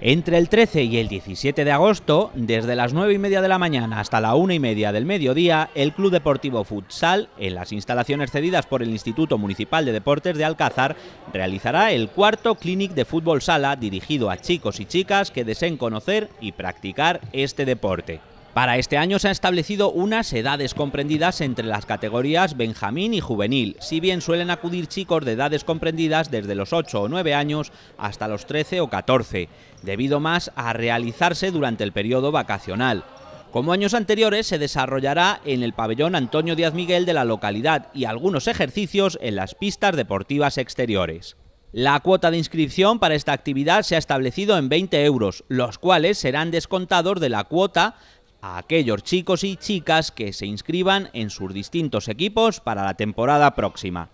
Entre el 13 y el 17 de agosto, desde las 9 y media de la mañana hasta la 1 y media del mediodía, el Club Deportivo Futsal, en las instalaciones cedidas por el Instituto Municipal de Deportes de Alcázar, realizará el cuarto Clinic de Fútbol Sala dirigido a chicos y chicas que deseen conocer y practicar este deporte. Para este año se han establecido unas edades comprendidas entre las categorías benjamín y juvenil, si bien suelen acudir chicos de edades comprendidas desde los 8 o 9 años hasta los 13 o 14, debido más a realizarse durante el periodo vacacional. Como años anteriores, se desarrollará en el pabellón Antonio Díaz Miguel de la localidad y algunos ejercicios en las pistas deportivas exteriores. La cuota de inscripción para esta actividad se ha establecido en 20 euros, los cuales serán descontados de la cuota a aquellos chicos y chicas que se inscriban en sus distintos equipos para la temporada próxima.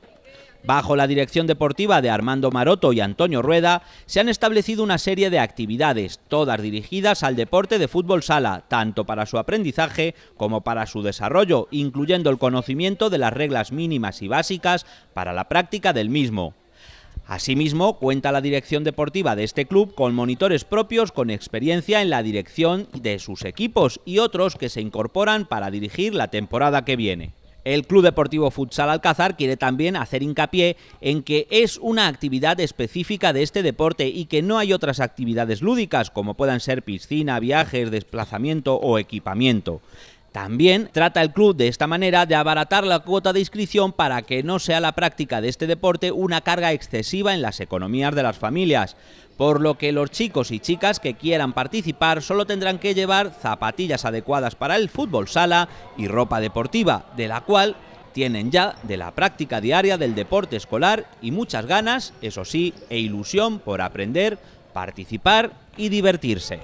Bajo la dirección deportiva de Armando Maroto y Antonio Rueda, se han establecido una serie de actividades, todas dirigidas al deporte de fútbol sala, tanto para su aprendizaje como para su desarrollo, incluyendo el conocimiento de las reglas mínimas y básicas para la práctica del mismo. Asimismo, cuenta la dirección deportiva de este club con monitores propios con experiencia en la dirección de sus equipos y otros que se incorporan para dirigir la temporada que viene. El Club Deportivo Futsal Alcázar quiere también hacer hincapié en que es una actividad específica de este deporte y que no hay otras actividades lúdicas como puedan ser piscina, viajes, desplazamiento o equipamiento. También trata el club de esta manera de abaratar la cuota de inscripción para que no sea la práctica de este deporte una carga excesiva en las economías de las familias, por lo que los chicos y chicas que quieran participar solo tendrán que llevar zapatillas adecuadas para el fútbol sala y ropa deportiva, de la cual tienen ya de la práctica diaria del deporte escolar y muchas ganas, eso sí, e ilusión por aprender, participar y divertirse.